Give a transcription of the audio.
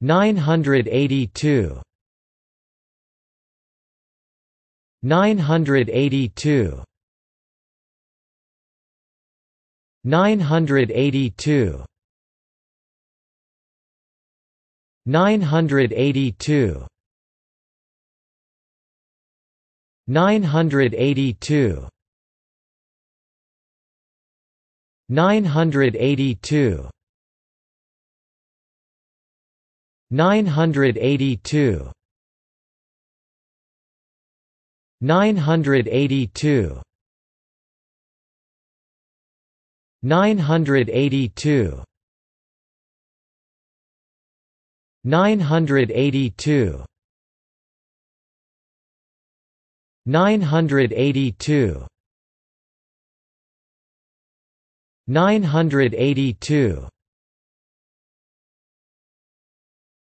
982 982 982 982 982 982 982 982 982 982 982 982